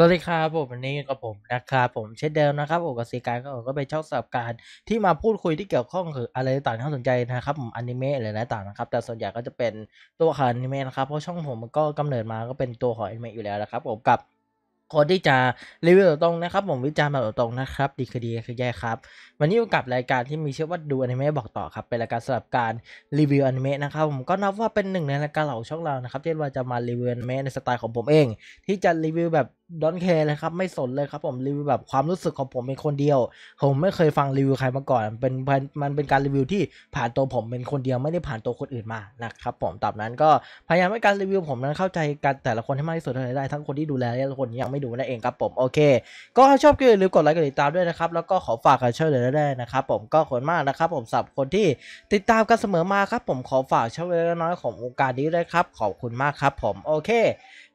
สวัสดีครับผมวันนี้กับผมนะครับผมเช่นเดิมนะครับ โอกาสีการก็ก็เป็ช่องสับการ ที่มาพูดคุยที่เกี่ยวข้องคืออะไรต่างๆที่สนใจนะครับผมอนิเมะอะไรต่างๆนะครับแต่ส่วนใหญ่ก็จะเป็นตัวขานอนิเมะนะครับเพราะช่องผมมันก็กำเนิดมาก็เป็นตัวของอนิเมะอยู่แล้วนะครับผมกับคนที่จะรีวิวตรงนะครับ ผมวิจารณ์แบบตรงนะครับดีคือดีคือแย่ครับวันนี้อยู่กับรายการที่มีชื่อว่าดูอนิเมะบอกต่อครับเป็นรายการสำหรับการรีวิวอนิเมะนะครับ ผมก็นับว่าเป็นหนึ่งในรายการเหล่าช่องเรานะครับที่ว่าจะมารีวิวอนิเมะในสไตล์ของผมเองที่จะรีวิวแบบดอนแคร์เลยครับ ไม่สนเลยครับ ผมรีวิวแบบความรู้สึกของผมเป็นคนเดียว ผมไม่เคยฟังรีวิวใครมาก่อนเป็นมันเป็นการรีวิวที่ผ่านตัวผมเป็นคนเดียวไม่ได้ผ่านตัวคนอื่นมานะครับผมตอบนั้นก็พยายามให้การรีวิวผมนั้นเข้าใจกันแต่ละคนให้มากที่สุดเท่าที่ได้ทั้งคนที่ดูแลและคนที่ยังไม่ดูนั่นเองครับผมโอเค ก็ชอบก็อย่าลืมกดไลค์กดติดตามด้วยนะครับแล้วก็ขอฝากกันช่วยเหลือได้นะครับผมก็ขอบมากนะครับผมสำหรับคนที่ติดตามกันเสมอมาครับผมขอฝากช่วยเหลือน้อยขององค์การนี้ด้วยครับขอบคุณมากครับผมโอเค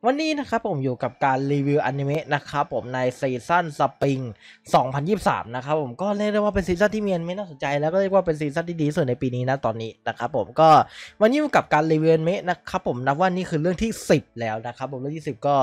วันนี้นะครับผมอยู่กับการรีวิวอนิเมะนะครับผมในซีซั่นสปริง 2023 นะครับผมก็เรียกได้ว่าเป็นซีซั่นที่มีอนิเมะน่าสนใจแล้วก็เรียกว่าเป็นซีซั่นที่ดีสุดในปีนี้นะตอนนี้นะครับผมก็วันนี้อยู่กับการรีวิวอนิเมะนะครับผมนับว่านี่คือเรื่องที่ 10 แล้วนะครับผมเรื่องที่ 10 ก็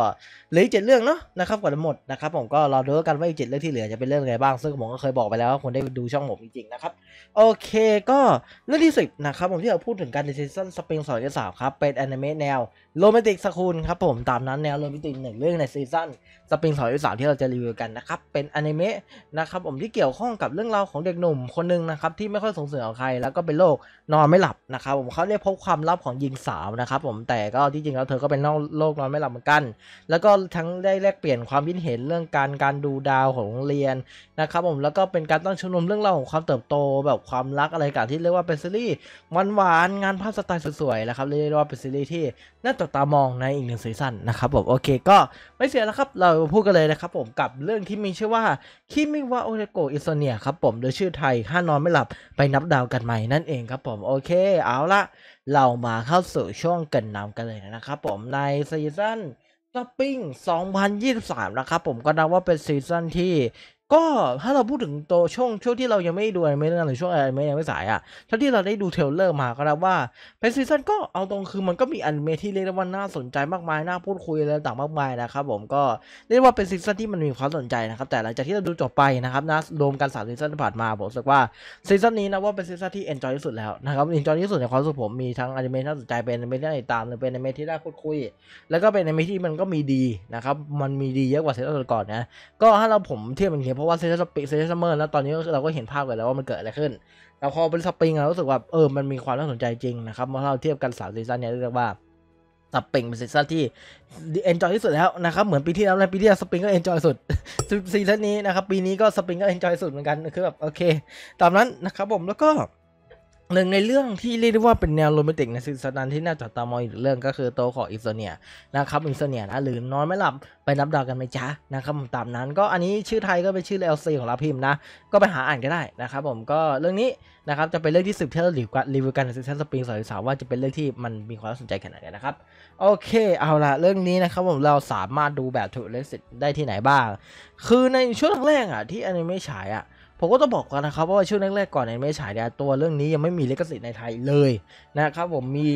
เหลือเจ็ดเรื่องเนาะนะครับก่อนจะหมดนะครับผมก็รอดูกันว่าอีกเจ็ดเรื่องที่เหลือจะเป็นเรื่องอะไรบ้างซึ่งผมก็เคยบอกไปแล้วว่าคนได้ดูช่องผมจริงๆนะครับโอเคก็เรื่องที่10นะครับผมที่เราพูดถึงกันในซีซั่นสปริง2023ครับเป็นอนิเมะแนวโรแมนติกสคูลครับผมตามนั้นแนวโรแมนติกหนึ่งเรื่องในซีซั่นสปริงสองทีสาวที่เราจะรีวิวกันนะครับ เป็นอนิเมะนะครับผมที่เกี่ยวข้องกับเรื่องราวของเด็กหนุ่มคนหนึ่งนะครับที่ไม่ค่อยสงสิงกับใครแล้วก็เป็นโรคนอนไม่หลับนะครับ ผมเขาได้พบความลับของหญิงสาวนะครับผมแต่ก็ที่จริงแล้วเธอก็เป็นโรคนอนไม่หลับเหมือนกัน แล้วก็ทั้งได้แลกเปลี่ยนความคิดเห็นเรื่องการการดูดาวของโรงเรียนนะครับ ผมแล้วก็เป็นการตั้งชุมนุมเรื่องราวของความเติบโตแบบความรักอะไรกันที่เรียกว่าเป็นซีรีส์หวานนงานภาพสไตล์สวยๆนะครับเรียกว่าเป็นซีรีส์ที่น่าจับตามองในอีกหนึ่งซีซั่นนะครับผมโอเคก็ไม่เสียแล้วครับเรามาพูดกันเลยนะครับผมกับเรื่องที่มีชื่อว่า คิมิวะโอเรโก อิโซเนียครับผมโดยชื่อไทยถ้านอนไม่หลับไปนับดาวกันใหม่นั่นเองครับผมโอเค เอาละเรามาเข้าสู่ช่วงกันนำกันเลยนะครับผม ในซีซั่นช้อปปิ้ง 2023 นะครับผมก็นับว่าเป็นซีซั่นที่ก็ถ้าเราพูดถึงตัวช่วงช่วงที่เรายังไม่ดูไม่นั่นหรือช่วงอะไรไม่ยังไม่สายอ่ะเท่าที่เราได้ดูเทเลอร์มาก็แล้วว่าเป็นซีซั่นก็เอาตรงคือมันก็มีอันเมที่เรียกได้ว่าน่าสนใจมากมายน่าพูดคุยอะไรต่างมากมายนะครับผมก็เรียกว่าเป็นซีซั่นที่มันมีความสนใจนะครับแต่หลังจากที่เราดูจบไปนะครับนะรวมกันสามซีซั่นผ่านมาผมรู้สึกว่าซีซั่นนี้นะว่าเป็นซีซั่นที่เอนจอยที่สุดแล้วนะครับเอนจอยที่สุดในความรู้สึกผมมีทั้งอนิเมะน่าสนใจเป็นอนิเมะที่น่าติดตามเป็นอนิเมะที่น่าพูดคุย แล้วก็เป็นอนิเมะที่มันก็มีดีนะครับมันมีดีเยอะกว่าซีซั่นก่อนนะก็ถ้าเราผมเทียบเป็นเทียเพราะว่าเซชั่นสปริงเซชั่นซัมเมอร์แล้วตอนนี้เราก็เห็นภาพกันแล้วว่ามันเกิดอะไรขึ้นแต่พอเป็นสปริงเรารู้สึกว่าเออมันมีความน่าสนใจจริงนะครับเมื่อเราเทียบกันสามซีซั่นเนี่ยเรียกว่า สปริงเป็นซีซั่นที่เอนจอยที่สุดแล้วนะครับเหมือนปีที่แล้วนะปีที่แล้วสปริงก็เอนจอยสุดซีซั่นนี้นะครับปีนี้ก็สปริงก็เอนจอยสุดเหมือนกันคือแบบโอเคตามนั้นนะครับผมแล้วก็หนึ่งในเรื่องที่เรียกได้ว่าเป็นแนวโรแมนติกในซีซั่นั้นที่น่าจับตามองอีกเรื่องก็คือโตของอิสเนียนะครับอิสเนียนะหรือนอนไม่หลับไปนับดาวกันไหมจ๊ะนะครับผมตามนั้นก็อันนี้ชื่อไทยก็เป็นชื่อเอลซีของเราพิมพ์นะ ก็ไปหาอ่านก็ได้นะครับผมก็เรื่องนี้นะครับจะเป็นเรื่องที่สืบเที่ยวรีวิวกันในซีซั่นสปริงสองสามว่าจะเป็นเรื่องที่มันมีความสนใจขนาดไหนนะครับ โอเคเอาละเรื่องนี้นะครับผมเราสามารถดูแบบถูกเลสิตได้ที่ไหนบ้าง คือในช่วงแรกอ่ะที่อนิเมะฉายอ่ะผมก็ต้องบอกกันนะครับว่าช่วงแรกๆก่อนในไม่ฉายเนี่ยตัวเรื่องนี้ยังไม่มีลิขสิทธิ์ในไทยเลยนะครับผมมี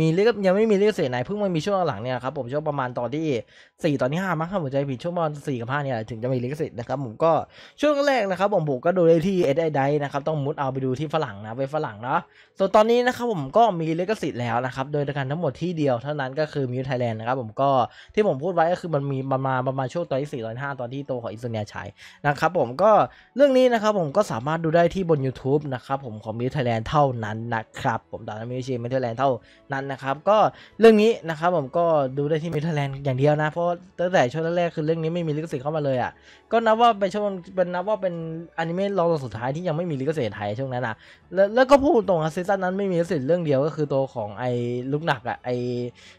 มีเรือกยังไม่มีเรือกเสียไหนเพิ่งมันมีช่วงหลังเนี่ยครับผมช่วงประมาณตอนที่ 4 ตอนที่5มั้งครับผมใจผิดช่วงประมาณ4กับ 5 เนี่ย ถึงจะมีเรียกเสียนะครับผมก็ช่วงแรกนะครับผมผมก็ดูได้ที่เอ็ดไอไดนะครับต้องมุดเอาไปดูที่ฝรั่งนะเว็บฝรั่งเนาะส่วนตอนนี้นะครับผมก็มีเรียกเสียแล้วนะครับโดยการทั้งหมดที่เดียวเท่านั้นก็คือมิวไทยแลนด์นะครับผมก็ที่ผมพูดไว้ก็คือ มันมีประมาณประมาณช่วงตอนที่4ตอนที่5ตอนที่โตของอินโดนีเซียใช้นะครับผมก็เรื่องนี้นะครับผมก็สามารถดูได้ที่บน YouTube นะครับผมของมิวไทยแลนด์เท่านั้นนะครับผมตอนนี้เอชียเมเทอร์แลนด์เท่านั้นนะครับก็เรื่องนี้นะครับผมก็ดูได้ที่เมเทอร์แลนด์อย่างเดียวนะเพราะตั้งแต่ช่วงแรกคือเรื่องนี้ไม่มีลิขสิทธิ์เข้ามาเลยอ่ะก็นับว่าเป็นช่วงเป็นนับว่าเป็นอนิเมะรอบสุดท้ายที่ยังไม่มีลิขสิทธิ์ไทยช่วงนั้นอ่ะแล้วแล้วก็พูดตรงซีซั่นนั้นไม่มีลิขสิทธิ์เรื่องเดียวก็คือตัวของไอ้ลูกหนักอ่ะไอ้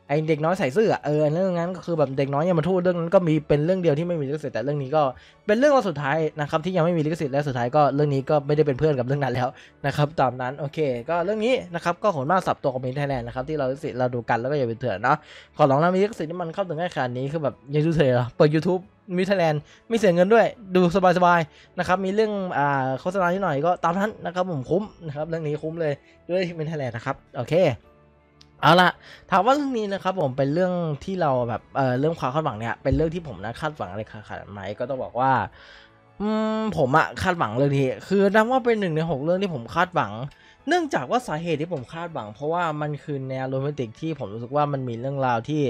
ไอ้เด็กน้อยใส่เสื้อเออเรื่องนั้นก็คือแบบเด็กน้อยยามาทูดเรื่องนั้นก็มีเป็นเรื่องเดียวที่ไม่มีลิขสิทธิ์แต่เรื่องนี้ก็เป็นเรื่องว่าสุดท้ายนะครับที่ยังไม่มีลิขสิทธิ์และสุดท้ายก็เรื่องนี้ก็ไม่ได้เป็นเพื่อนกับเรื่องนั้นแล้วนะครับตามนั้นโอเคก็เรื่องนี้นะครับก็ขนมาสับตัวของมินไทยแลนด์นะครับที่เราลิขสิทธิ์เราดูกันแล้วก็อย่าไปเถื่อนเนาะขอร้องนะมีลิขสิทธิ์ที่มันเข้าถึงง่ายขนาดนี้คือแบบยังดูเถื่อนเปิดยูทูบมิทแลนด์ไม่เสียเงินด้วยดูสบายๆนะครับมีเรื่องอ่าโฆษณาที่หน่อยก็ตามนั้นนะครับผมคุ้มนะครับเรื่องนี้คุ้มเลยด้วยมิทแลนด์นะครับโอเคเอาละถามว่าเรื่องนี้นะครับผมเป็นเรื่องที่เราแบบ เออเรื่องความคาดหวังเนี่ย เป็นเรื่องที่ผมนะคาดหวังอะไรขนาดไหมก็ต้องบอกว่าอืมผมอะคาดหวังเรื่องนี้คือนับว่าเป็นหนึ่งในหกเรื่องที่ผมคาดหวัง เนื่องจากว่าสาเหตุที่ผมคาดหวังเพราะว่ามันคือแนวโรแมนติกที่ผมรู้สึกว่ามันมีเรื่องราวที่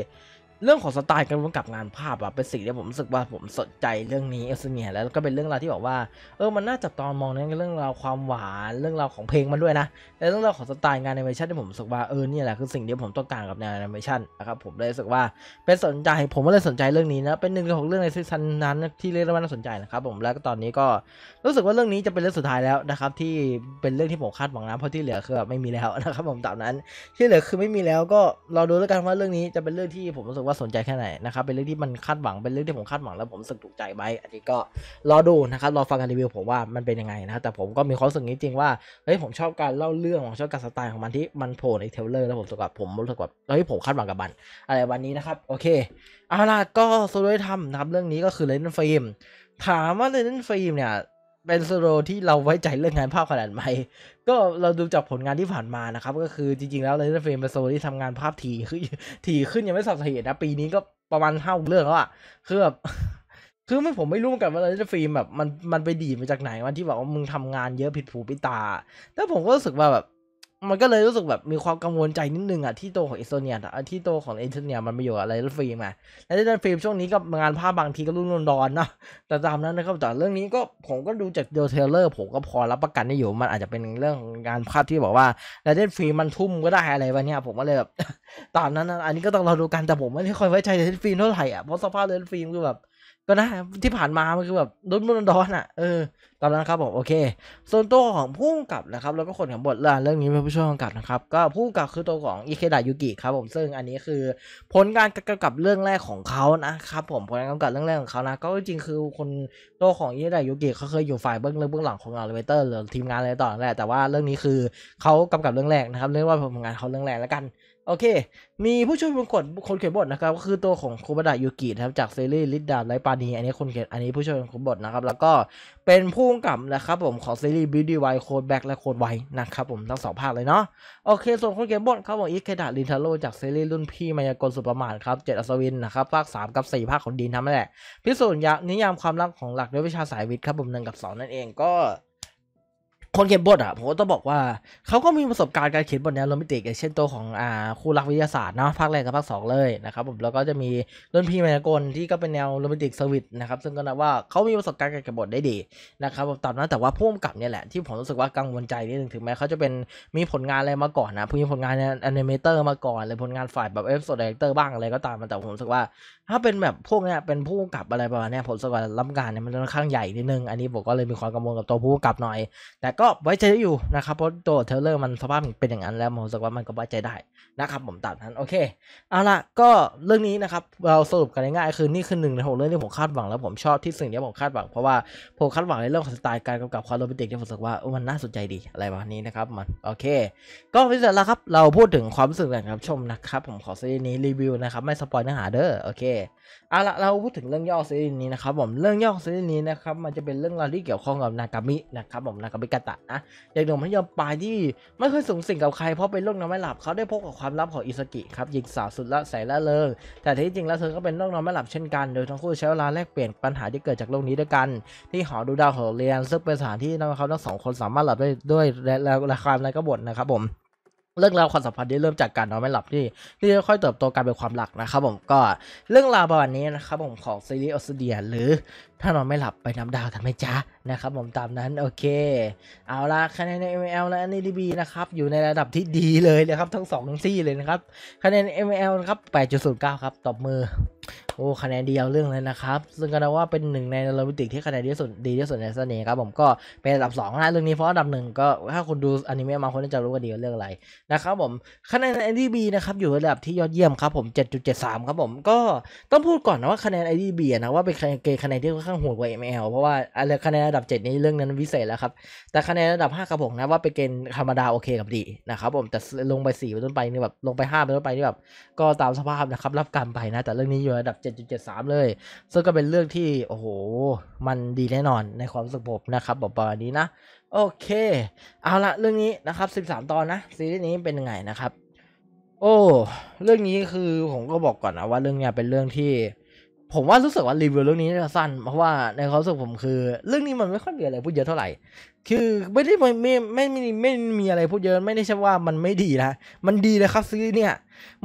เรื่องของสไตล์การกำกับงานภาพอะเป็นสิ่งที่ผมรู้สึกว่าผมสนใจเรื่องนี้เอสเมียแล้วก็เป็นเรื่องราวที่บอกว่าเออมันน่าจับตอนมองในเรื่องราวความหวานเรื่องราวของเพลงมันด้วยนะและเรื่องราวของสไตล์งานแอนิเมชันที่ผมรู้สึกว่าเออเนี่ยแหละคือสิ่งที่ผมต้องการกับแนวแอนิเมชันนะครับผมเลยรู้สึกว่าเป็นสนใจผมก็เลยสนใจเรื่องนี้นะเป็นหนึ่งของเรื่องในซีซั่นนั้นที่เรียกว่าน่าสนใจนะครับผมแล้วก็ตอนนี้ก็รู้สึกว่าเรื่องนี้จะเป็นเรื่องสุดท้ายแล้วนะครับที่เป็นเรื่องที่ผมคาดหวังนะเพราะที่เหลือคือไม่มีแล้วนะครับผมตามนั้น ที่เหลือคือไม่มีแล้วก็เราดูแล้วกันว่าเรื่องนี้จะเป็นเรื่องที่ผมรู้สึกว่าสนใจแค่ไหน นะครับ เป็นเรื่องที่มันคาดหวังเป็นเรื่องที่ผมคาดหวังแล้วผมสึกถูกใจไหมอันนี้ก็รอดูนะครับรอฟังการรีวิวผมว่ามันเป็นยังไงนะแต่ผมก็มีความสึกนี้จริงว่าเฮ้ยผมชอบการเล่าเรื่องของชอบการสไตล์ของมันที่มันโผล่ในเทเลอร์แล้วผมสึกว่าผมรู้สึกว่าเฮ้ยผมคาดหวังกับมันอะไรวันนี้นะครับโอเคเอาล่ะก็โซโล่ทำนะครับเรื่องนี้ก็คือเลนส์ฟิล์มถามว่าเลนส์ฟิล์มเนี่ยเป็นโซโลที่เราไว้ใจเรื่องงานภาพขนาดไหม ก็เราดูจากผลงานที่ผ่านมานะครับ ก็คือจริงๆแล้วเลเซอร์เฟรมเป็นโซโลที่ทำงานภาพถี่ขึ้นถี่ขึ้นยังไม่สับเหตุนะ ปีนี้ก็ประมาณเท่าเรื่องแล้วอะคือแบบคือไม่ผมไม่รู้เหมือนกันว่าเลเซอร์ฟรมแบบ มันมันไปดีมาจากไหนวันที่แบบว่ามึงทำงานเยอะผิดผูผิดตา แต่ผมก็รู้สึกว่าแบบมันก็เลยรู้สึกแบบมีความกังวลใจนิดนึงอ่ะที่โตของเอสโตเนียอ่ะที่โตของเอสโตเนีย มันไปอยู่อะไรฟิล์มมาแล้วเรนฟิล์มช่วงนี้ก็งานภาพบางทีก็รุ่นรอนนะแต่ตามนั้นนะครับแต่เรื่องนี้ก็ผมก็ดูจากเดลเทเลอร์ผมก็พอรับประกันได้อยู่มันอาจจะเป็นเรื่องของงานภาพที่บอกว่าแล้ว่ฟิล์มมันทุ่มก็ได้อะไรวะเนี่ยผมก็เลยแบบตามนั้นอันนี้ก็ต้องรอดูกัน แต่ผมไม่ได้ค่อยไว้ใจเรนฟิล์มเท่าไหร่อ่ะเพราะสภาพเรื่องฟิล์มคือแบบก็นะที่ผ่านมามันคือแบบรุ่นรุนดอนอ่ะเออตอนนั้นครับผมโอเคส่วนตัวของผู้กับนะครับ แล้วก็คนของบทละเรื่องนี้เป็นผู้ช่วยกำกับนะครับก็ผู้กับคือตัวของอิเคดายุกิครับผมซึ่งอันนี้คือ ผลการกำกับเรื่องแรกของเขานะครับ ผมผลการกำกับเรื่องแรกของเขานะก็จริงคือคนตัวของอิเคดายุกิเขาเคยอยู่ฝ่ายเบื้องเรื่องเบื้องหลังของอาร์เวเตอร์หรือทีมงานอะไรต่อแหละแต่ว่าเรื่องนี้คือเขากำกับเรื่องแรกนะครับเรียกว่าผลงานเขาเรื่องแรกแล้วกันโอเค มีผู้ช่วยคนดคนเขียนบทนะครับก็คือตัวของคุบดะยูกินะครับจากซีรีส์ลิดดาไรปานีอันนี้คนเขียนอันนี้ผู้ช่วยคนเขียนบทนะครับ แล้วก็เป็นผู้กำกับนะครับผมของซีรีส์บิวตี้ไวโคดแบ็กและโคดไวนะครับผมทั้งสองภาคเลยเนาะโอเค ส่วนคนเขียนบทเขาบอกอิเคดะรินทาโร่จากซีรีส์รุ่นพี่มายากลสุประมานครับเจ็ดอัศวินนะครับภาคสามกับสี่ภาคของดีนทำนั่นแหละพิสูจน์นิยามความรักของหลักด้วยวิชาสายวิทย์ครับผมหนึ่งกับสองนั่นเองก็คนเขียนบทอ่ะผมก็ต้องบอกว่าเขาก็มีประสบการณ์การเขียนบทแนวโรแมนติกอย่างเช่นตัวของอ่าคู่รักวิทยาศาสตร์เนาะภาคแรกกับภาคสองเลยนะครับผมแล้วก็จะมีรุ่นพี่มายากลที่ก็เป็นแนวโรแมนติกเซอร์วิสนะครับ ซึ่งก็นับว่าเขามีประสบการณ์การเขียนบทได้ดีนะครับผมตอนนั้นแต่ว่าพ่มกับเนี่ยแหละ ที่ผมรู้สึกว่ากังวลใจนิดนึงถึงแม้เขาจะเป็นมีผลงานอะไรมาก่อนนะมีผลงานแอนิเมเตอร์มาก่อนเลยผลงานฝ่ายแบบเอฟโซดเรคเตอร์บ้างอะไรก็ตามแต่ผมรู้สึกว่า ถ้าเป็นแบบพวกเนี้ยเป็นผู้กับอะไรประมาณเนี้ยผมรู้สึกว่ารับงานเนี่ยมันค่อนข้างใหญ่นิดนึงอันนี้ผมก็เลยมีความกังวลกับตัวผู้กับหน่อย แต่ก็็ไว้ใจได้อยู่นะครับเพราะตัวเทเลอร์มันสภาพเป็นอย่างนั้น แล้วผมรู้สึกว่ามันก็ไว้ใจได้นะครับผมตามนั้นโอเคเอาละก็เรื่องนี้นะครับเราสรุปกันง่ายๆคือนี่คือหนึ่งในหกเรื่องที่ผมคาดหวังแล้วผมชอบที่สิ่งที่ผมคาดหวังเพราะว่าผมคาดหวังในเรื่องของสไตล์การกำกับความโรแมนติกที่ผมรู้สึกว่ามันน่าสนใจดีอะไรประมาณนี้นะครับมันโอเค ก็พิเศษแล้วครับเราพูดถึงความรู้สึกหลครับชมนะครับผมขอซีนี้รีวิวนะครับไม่สปอยเนื้อหาเด้อโอเคเอาละเราพูดถึงเรื่องย่อซีรีส์นี้นะครับผมเรื่องย่อซีรีส์นี้นะครับมันจะเป็นเรื่องราวที่เกี่ยวข้องกับนากามินะครับผมนากามิกาตะนะย่างหนุ่มพยอยมปลายที่ ไม่เคยสูงสิงกับใครเพราะเป็นโรคนอนไม่หลับเขาได้พบกับความลับของอิสกิครับหญิงสาวสุดละใสละเลิงแต่ที่จริงแล้วเธอก็เป็นโรคนอนไม่หลับเช่นกันโดยทั้งคู่ใช้เวลาแลกเปลี่ยนปัญหาที่เกิดจากโรคนี้ด้วยกัน ที่หอดูดาวของเรียนซึ่งเป็นสถานที่ที่เขาทั้งสองคนสามารถหลับได้ด้วยและระความในกบฏนะครับผมเรื่องราวความสัมพันธ์ที่เริ่มจากการนอนไม่หลับที่ที่ค่อยเติบโตกลายเป็นความหลักนะครับผมก็เรื่องราวประัตินี้นะครับผมของซีรีส์ออสเดียหรือถ้านอนไม่หลับไปน้ำดาวทำไมจ้านะครับผมตามนั้นโอเคเอาละคะแนนมเ ML และ NDB นะครับอยู่ในระดับที่ดีเลยนะครับ ทั้ง2อง้ี่เลยนะครับคะแนน ML ครับ 8.09 ครับตบมือโอ้คะแนนเดียวเรื่องเลยนะครับซึ่งก็นับว่าเป็นหนึ่งในโรบิติกที่คะแนนดีที่สุดดีที่สุดในเสน่ห์ครับผมก็เป็นอันดับ2นะเรื่องนี้เพราะอันดับหนึ่งก็ถ้าคุณดูอนิเมะมาคนณจะรู้กันดีว่าเรื่องอะไรนะครับผมคะแนนไอดีบีนะครับอยู่ระดับที่ยอดเยี่ยมครับผม 7.73ครับผม ก็ต้องพูดก่อนนะว่าคะแนนไอดีบีนะว่าเป็นเกณฑ์คะแนนที่ค่อนข้างโหดกว่าเอ็มเอลเพราะว่าอะไรคะแนนระดับ7นี้เรื่องนั้นวิเศษแล้วครับแต่คะแนนระดับ 5กระผมนะว่าเป็นเกณฑ์ธรรมดาโอเคกับดีนะครับผมแต่ลงไป4ไปต้นไปนี่แบบลงไป5ไปต้นไปนี่แบบก็ตามสภาพนะครับรับกรรมไปนะ แต่เรื่องนี้อยู่ระดับ7.73เลยซึ่งก็เป็นเรื่องที่โอ้โห มันดีแน่นอนในความสุขผมนะครับ บอกประมาณนี้นะโอเคเอาละเรื่องนี้นะครับ 13 ตอนนะซีรีส์นี้เป็นยังไงนะครับ โอ้เรื่องนี้คือผมก็บอกก่อนนะว่า เรื่องเนี้ยเป็นเรื่องที่ ผมว่ารู้สึกว่ารีวิวเรื่องนี้จะสั้น เพราะว่าในความรู้สึกผมคือ เรื่องนี้มันไม่ค่อยมีอะไรพูดเยอะเท่าไหร่ คือไม่ได้ไม่ไม่ไม่ไม่มีอะไรพูดเยอะไม่ได้ใช่ว่ามันไม่ดีนะ มันดีเลยครับซีรีส์เนี่ย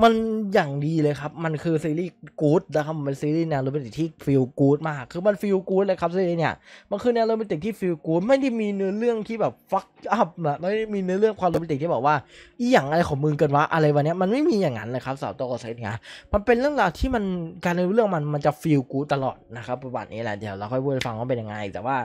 มันอย่างดีเลยครับ มันคือซีรีส์กู๊ดนะครับมันเป็นซีรีส์แนวโรแมนติกที่ฟีลกู๊ดมาก คือมันฟีลกู๊ดเลยครับซีรีส์เนี่ยมันคือแนวโรแมนติกที่ฟีลกู๊ดไม่ได้มีเนื้อเรื่องที่แบบฟักอัพนะไม่ได้มีเนื้อเรื่องความโรแมนติกที่บอกว่า อีหยังอะไรของมึงกันวะอะไรวะเนี้ยมันไม่มีอย่างนั้นเลยครับสาวตัวก็ใช่เนี่ยมันเป็นเรื่องราวที่มันการในเรื่องมันมันจะฟีลกู๊ดตลอดนะครับ ประวัตินี้แหละ เดี๋ยวเราค่อยพูดฟังว่าเป็นยังไง แต่ว่า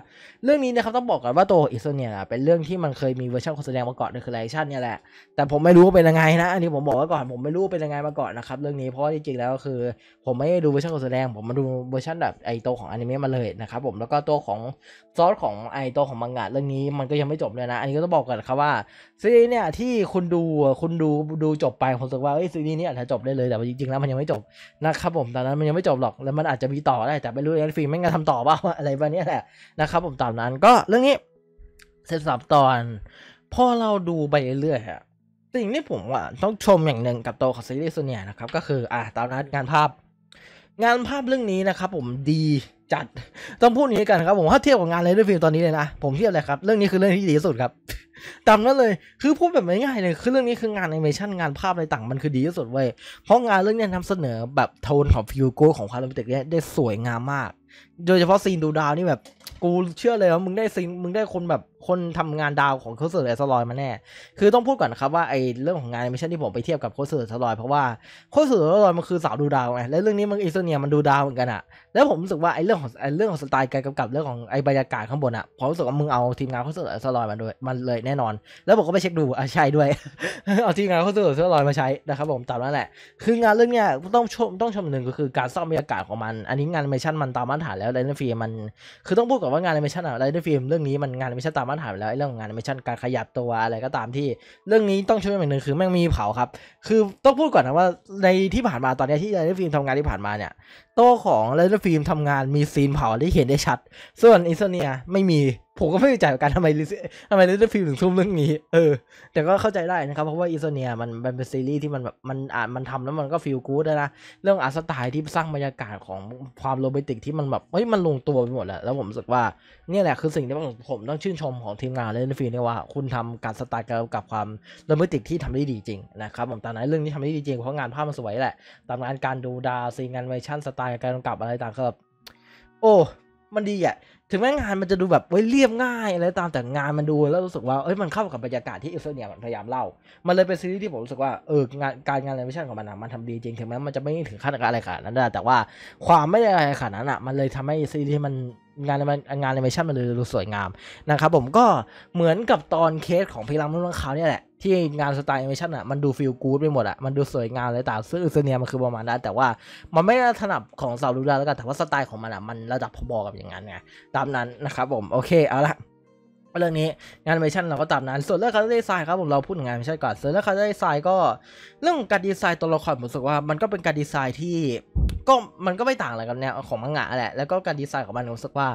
เรื่องนี้นะครับต้องบอกก่อนว่าตัวอิสเนี่ยเป็นเรื่องที่มันเคยมีเวอร์ชันคนแสดงมาก่อนคือไลชั่นเนี่ยแหละแต่ผมไม่รู้ว่าเป็นยังไงนะอันนี้ผมบอกไว้ก่อนผมไม่รู้รู้เป็นยังไงมาก่อนนะครับเรื่องนี้เพราะจริงๆแล้วคือ ผมไม่ได้ดูเวอร์ชันองแสดง ผมมาดูเวอร์ชันแบบไอโตของอนิเมะมาเลยนะครับผมแล้วก็ตัวของซอสของไอโตของมังงะเรื่องนี้มันก็ยังไม่จบเลยนะอันนี้ก็ต้องบอกก่อนครับว่าซีรีส์เนี่ยที่คุณดูคุณดูดูจบไปผมรู้สึกว่าไอซีรีส์นี้อาจจะจบได้เลยแต่ว่าจริงๆแล้วมันยังไม่จบนะครับผมตอนนั้นมันยังไม่จบหรอกแล้วมันอาจจะมีต่อได้ แต่ไม่รู้ไอฟิล์มแม่งจะทำต่อเปล่าอะไรแบบนี้แหละนะครับผมตามนั้นก็เรื่องนี้เสร็จสับตอนพอเราดูไปเรื่อยๆสิ่งที่ผมว่ะต้องชมอย่างหนึ่งกับตัวของซีรีส์ส่วนใหญ่นะครับก็คืออ่ะตามนั้นงานภาพ งานภาพเรื่องนี้นะครับ ผมดีจัดต้องพูดอย่างนี้กันครับผมถ้าเทียบกับงานเลยด้วยฟิล์มตอนนี้เลยนะ ผมเทียบเลยครับ เรื่องนี้คือเรื่องที่ดีที่สุดครับตามนั้นเลยคือพูดแบบง่ายๆเลยคือเรื่องนี้คืองานแอนิเมชันงานภาพอะไรต่างมันคือดีที่สุดเว้ยเพราะงานเรื่องนี้นำเสนอแบบโทนของฟิวโกของคาร์ลมติกเนี่ยได้สวยงามมากโดยเฉพาะซีนดูดาวนี่แบบกูเชื่อเลยว่ามึงได้ซีนมึงได้คนแบบคนทำงานดาวของโคสเซอร์เอสลอยมาแน่ คือต้องพูดก่อนนะครับว่าไอ้เรื่องของงานมิชชั่นที่ผมไปเทียบกับโคสเซอร์เอสลอยเพราะว่าโคสเซอร์เอสลอยมันคือสาวดูดาวไง และเรื่องนี้มันอิสโเนียมันดูดาวเหมือนกันอะแล้วผมรู้สึกว่าไอ้เรื่องของไอเรื่องของสไตล์การกำกับเรื่องของไอบรรยากาศข้างบนอะผมรู้สึกว่ามึงเอาทีมงานโคสเซอร์เอสลอยมาด้วยมันเลยแน่นอน แล้วผมก็ไปเช็คดูอ่ะใช่ด้วยเอาทีมงานโคสเซอร์เอสลอยมาใช้นะครับผมตามนั้นแหละ คืองานเรื่องเนี้ยต้องชมต้องชมหนึ่งก็คือการซ่อมบรรยากาศของมัน อันนี้งานแอนิเมชันมันตามมาตรฐานแล้วไรเดอร์ฟิล์มมัน คือต้องพูดก่อนว่างานแอนิเมชันอะไรเดอร์ฟิล์มเรื่องนี้มันงานแอนิเมชันตามามารถหายไปแล้วเรื่องงานไม่ิชั่นการขยับตัวอะไรก็ตามที่เรื่องนี้ต้องช่วยอย่างหนึ่งคือแม่งมีเผาครับคือต้องพูดก่อนนะว่าในที่ผ่านมาตอนนี้ที่เรนฟิล์มทำงานที่ผ่านมาเนี่ย โตของเรนฟิล์มทำงานมีซีนเผาที่เห็นได้ชัดส่วนอินโซเนียไม่มีผมก็ไม่เข้าใจกันทำไมทำไมลิซเติ้ลฟิลถึงทุ่มเรื่องนี้ เออ แต่ก็เข้าใจได้นะครับ เพราะว่าอีโซเนียมันเป็นซีรีส์ที่มันแบบมันอ่านมันทำแล้วมันก็ฟิลกู๊ดนะ เรื่องอาร์ตสไตล์ที่สร้างบรรยากาศของความโรแมนติกที่มันแบบ เฮ้ย มันลงตัวไปหมดแล้วแล้วผมรู้สึกว่านี่แหละคือสิ่งที่ผมต้องชื่นชมของทีมงานเลนฟิลเนี่ยว่า คุณทำการสไตล์กับความโรแมนติกที่ทำได้ดีจริงนะครับผมตอนนั้นเรื่องนี้ทำได้ดีจริงเพราะงานภาพมันสวยแหละตามงานการดูดาวซีงานเวอร์ชั่นสไตล์การกำกับอะไรต่างๆโอ้มันดีอ่ะถึงแม้งานมันจะดูแบบเว้ยเรียบง่ายอะไรตามแต่งานมันดูแล้วรู้สึกว่าเอ้ยมันเข้ากับบรรยากาศที่เอลเซเนียมันพยายามเล่า มันเลยเป็นซีรีส์ที่ผมรู้สึกว่าเอองานการงานแอนิเมชันของมันอะมันทำดีจริง ถึงแม้มันจะไม่ถึงขั้นอะไรขนาดนั้นแต่ว่าความไม่ได้อะไรขนาดนั้นอะมันเลยทำให้ซีรีส์มันงานมันงานแอนิเมชันมันเลยดูสวยงามนะครับผมก็เหมือนกับตอนเคสของพลังเมล่อขราวนี่แหละที่งานสไตล์แอนิเมชันอ่ะมันดูฟิลกู๊ดไปหมดอ่ะมันดูสวยงามเลยแต่ซึ่งอุสเนียมันคือประมาณนั้นแต่ว่ามันไม่ถนับของซาลูดาแล้วกันแต่ว่าสไตล์ของมันอ่ะมันระดับพออกับอย่างนั้นไงตามนั้นนะครับผมโอเคเอาละเรื่องนี้งานแอนิเมชันเราก็ตามนั้น ส่วนเรื่องการดีไซน์ครับผมเราพูดถึงงานแอนิเมชันก่อนส่วนเรื่องการดีไซน์ก็เรื่องการดีไซน์ตัวละครผมรู้สึกว่า มันก็เป็นการดีไซน์ที่ก็มันก็ไม่ต่างอะไรกับเนี่ยของมังงะแหละแล้วก็การดีไซน์ของมันผมรู้สึกว่า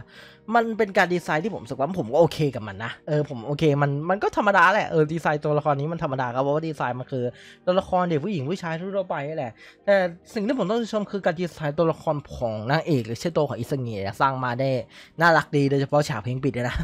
มันเป็นการดีไซน์ที่ผมสึกว่าผมก็โอเคกับมันนะ เออผมโอเคมันมันก็ธรรมดาแหละเออดีไซน์ตัวละครนี้มันธรรมดาครับเพราะว่าดีไซน์มันคือตัวละครเด็กผู้หญิงผู้ชายทั่วไปแหละแต่สิ่งที่ผมต้องชมคือการดีไซน์ตัวละครของนางเอกหรือเชโตของอิสเงียสร้างมาได้น่ารักดีโดยเฉพาะฉากเพลงปิดนะ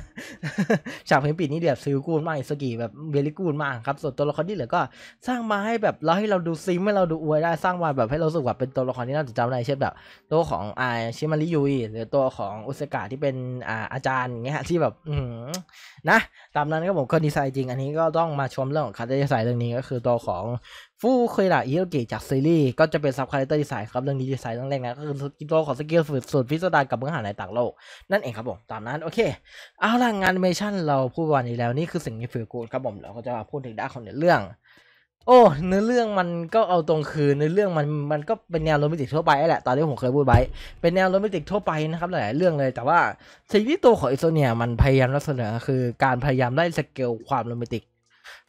ฉากเพลงปิดนี่แบบซิลกูนมากอิสกีแบบเวลิกูนมากครับส่วนตัวละครที่เหลือก็สร้างมาให้แบบเราให้เราดูซิมให้เราดูอวยได้สร้างมาแบบให้เราสึกว่าเป็นตัวละครที่น่าจดจำได้เช่นแบบตัวของไอชิมาริยุยหรือตัวของอุสกาที่เป็นอาอาจารย์เงี้ยที่แบบอืนะตามนั้นก็ผมก็ดีไซน์จริงอันนี้ก็ต้องมาชมเรื่องของคาแรคเตอร์ดีไซน์เรื่องนี้ ก็คือตัวของฟูเคยละอิโรกิจากซีรีส์ก็จะเป็นซับคาแรคเตอร์ดีไซน์ครับเรื่องนี้ดีไซน์เรืงแรกนะก็คือตัวของสกิลสุดพิสดารกับเบื้องหาในต่างโลกนั่นเองครับผมตามนั้นโอเค เอาล่ะงานแอนิเมชันเราพูดวันนี้แล้วนี่คือสิ่งที่ฟิลกูดครับผมเราก็จะมาพูดถึงด้านของเรื่องโอ้เนื้อเรื่องมันก็เอาตรงคือเนื้อเรื่องมันมันก็เป็นแนวโรแมนติกทั่วไปแหละ ตอนที่ผมเคยพูดไว้ เป็นแนวโรแมนติกทั่วไปนะครับหลายเรื่องเลยแต่ว่า สิ่งที่ตัวของอิโซเนียมันพยายามนำเสนอคือการพยายามได้สเกลความโรแมนติก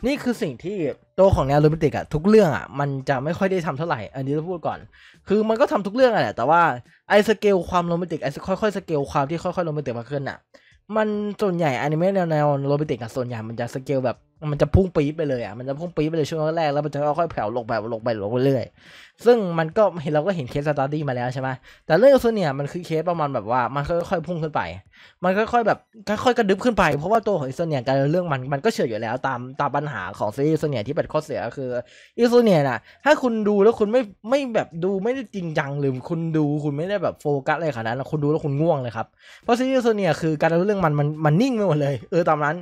นี่คือสิ่งที่ตัวของแนวโรแมนติกอะทุกเรื่องอะมันจะไม่ค่อยได้ทำเท่าไหร่ อันนี้เราพูดก่อน คือมันก็ทำทุกเรื่องอะแหละแต่ว่าไอ้สเกลความโรแมนติกไอ้ค่อยๆสเกลความที่ค่อยๆโรแมนติกมากขึ้นอะมันส่วนใหญ่อนิเมะแนวแนวโรแมนติกอะส่วนใหญ่มันจะสเกลแบบมันจะพุ่งปี๊บไปเลยอ่ะ มันจะพุ่งปี๊บไปเลยช่วงแรก แล้วมันจะค่อยๆแผ่วลงไปลงไปลงไปเรื่อยซึ่งมันก็เราก็เห็นเคสสตาร์ดี้มาแล้วใช่ไหมแต่เรื่องโซเนียมันคือเคสประมาณแบบว่ามันค่อยๆ พุ่งขึ้นไป มันค่อยๆ แบบค่อยๆ กระดึบขึ้นไป เพราะว่าตัวของอิโซเนียการเรื่องมันมันก็เฉื่อยอยู่แล้วตามตามปัญหาของซีรีส์โซเนียที่เป็นข้อเสียคืออิโซเนียน่ะถ้าคุณดูแล้วคุณไม่ไม่แบบดูไม่ได้จริงจังหรือคุณดู คุณไม่ได้แบบโฟกัสเลยขนาดนั้น คุณดูแล้วคุณง่วงเลยครับ เพราะซีรีส์โซเนียคือการเรื่องมันมันมันนิ่งไปหมดเลย เออตามนั้น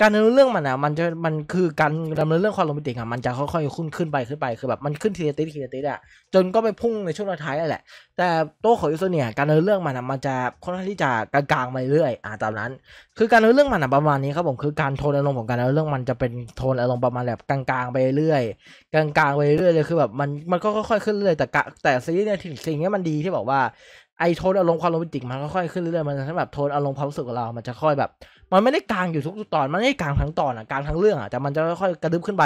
การเเรื่องมันอ่ะมันจะมันคือการดำเนินเรื่องความโรแมนติกอ่ะมันจะค่อยๆขึ้นขึ้นไปขึ้นไปคือแบบมันขึ้นทีละติดทีละติดอ่ะจนก็ไปพุ่งในช่วงท้ายนั่นแหละ แต่ตัวของยูโซเนียการเดินเรื่องมันมันจะค่อนข้างที่จะกลางๆไปเรื่อยอ่าตามนั้น คือการเดินเรื่องมันประมาณนี้ครับผมคือการโทนอารมณ์ของการเดินเรื่องมันจะเป็นโทนอารมณ์ประมาณแบบกลางๆไปเรื่อยกลางๆไปเรื่อยเลยคือแบบมันมันก็ค่อยๆขึ้นเรื่อยแต่แต่ซีรีส์เนี่ยถึงสิ่งนี้มันดีที่บอกว่าไอโทนอารมณ์ความโรแมนติกมันก็ค่อยขึ้นเรื่อยๆมันจะแบบโทนอารมณ์ความรู้สึกของเรา มันจะค่อยแบบ มันไม่ได้กลางอยู่ทุกตอนมันไม่ได้กลางทั้งตอนอ่ะกลางทั้งเรื่องอ่ะแต่มันจะค่อยๆกระดึบขึ้นไป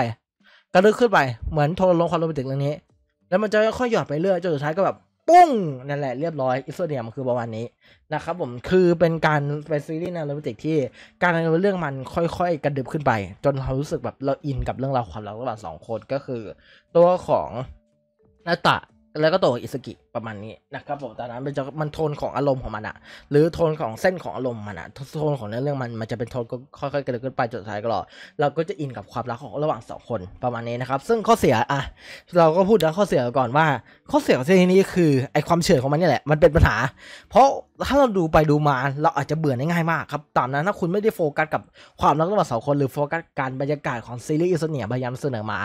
กระดึบขึ้นไป เหมือนโทนอารมณ์ความโรแมนติกเรื่องนี้แล้วมันจะค่อยหยอดไปเรื่อยจนสุดท้ายก็แบบ ปุ้งนั่นแหละเรียบร้อย อิสโซเดียมคือประมาณนี้นะครับผมคือเป็นการเป็นซีรีส์แนวโรแมนติกที่ การเนเรื่องมันค่อยๆกระดึบขึ้นไปจนเรารู้สึกแบบเราอินกับเรื่องราวความรักระหว่างสองคนก็คือ ตัวของนาตาแล้วก็โตอิสกิประมาณนี้นะครับผมตอนนั้นมันจะมันโทนของอารมณ์ของมันอะหรือโทนของเส้นของอารมณ์มันอะโทนของเรื่องมัน มันจะเป็นโทนก็ค่อยๆกระโดดึ๊นไปจนท้ายก็รอเราก็จะอินกับความรักของระหว่างสองคนประมาณนี้นะครับ ซึ่งข้อเสียอะเราก็พูดแล้วข้อเสียก่อนว่า ข้อเสียของซีนี้คือไอความเฉื่อยของมันนี่แหละมันเป็นปัญหา เพราะถ้าเราดูไปดูมาเราอาจจะเบื่อได้ง่ายมากครับตามนั้นถ้าคุณไม่ได้โฟกัสกับความรักระหว่างสองคน หรือโฟกัสการบรรยากาศของซีรีส์อิสเนียพยายามเสนอมา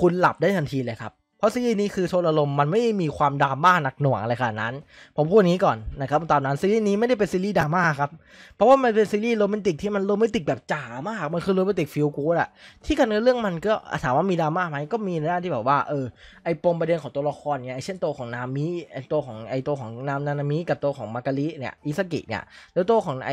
คุณหลับได้ทันทีเลยครับเพราะซีรีส์นี้คือโชนอารมณ์มันไม่มีความดราม่าหนักหน่วงอะไรขนาดนั้น ผมพูดนี้ก่อนนะครับตามนั้นซีรีส์นี้ไม่ได้เป็นซีรีส์ดราม่าครับเพราะว่ามันเป็นซีรีส์โรแมนติกที่มันโรแมนติกแบบจ๋ามากมันคือโรแมนติกฟิลกู๊ดอะที่กันเนื้อเรื่องมันก็ถามว่ามีดราม่าไหมก็มีในด้านที่แบบว่าเออไอปมประเด็นของตัวละครเนี่ยเช่นตัวของนามิไอตัวของไอตัวของนามนานามิกับตัวของมากาลิเนี่ยอิสกิเนี่ยแล้วตัวของไอ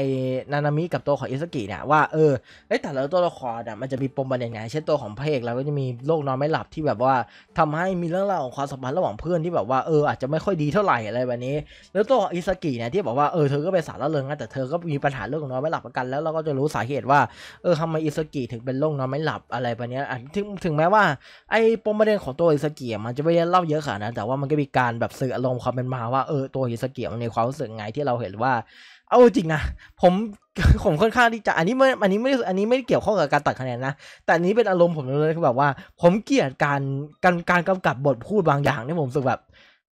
นานามิกับตัวของอิสกิเนี่ยว่า เออไอแต่ละตัวละครอะ่มันจะมีปมประเด็นไงเช่นตัวของพระเอกเราก็จะมีโรคนอนไม่หลับที่แบบว่าทำใหังมีเรื่องราวของความสัมพันธ์ระหว่างเพื่อนที่แบบว่าเอออาจจะไม่ค่อยดีเท่าไหร่อะไรแบบนี้แล้วตัวอิสกิเนี่ยที่บอกว่าเออเธอก็ไปสารละเลงนะแต่เธอก็มีปัญหาเรื่องนอนไม่หลับประกัน แล้วเราก็จะรู้สาเหตุว่า เออทำไมอิสกิถึงเป็นโรคนอนไม่หลับอะไรแบบนี้ถึงถึงแม้ว่าไอ้ปมประเด็นของตัวอิสกิมันจะไม่ได้เล่าเยอะขนาดนั้นแต่ว่ามันก็มีการแบบสื่ออารมณ์ความเป็นมาว่า เออตัวอิสกิมันมีความรู้สึกไงที่เราเห็นว่าเอาจริงนะ ผม ผมค่อนข้างที่จะอันนี้ไม่อันนี้ไม่อันนี้ไม่เกี่ยวข้องกับการตัดคะแนนนะ แต่อันนี้เป็นอารมณ์ผมเลยคือแบบว่า ผมเกลียดการการการกำกับบทพูดบางอย่างเนี่ยผมสึกแบบ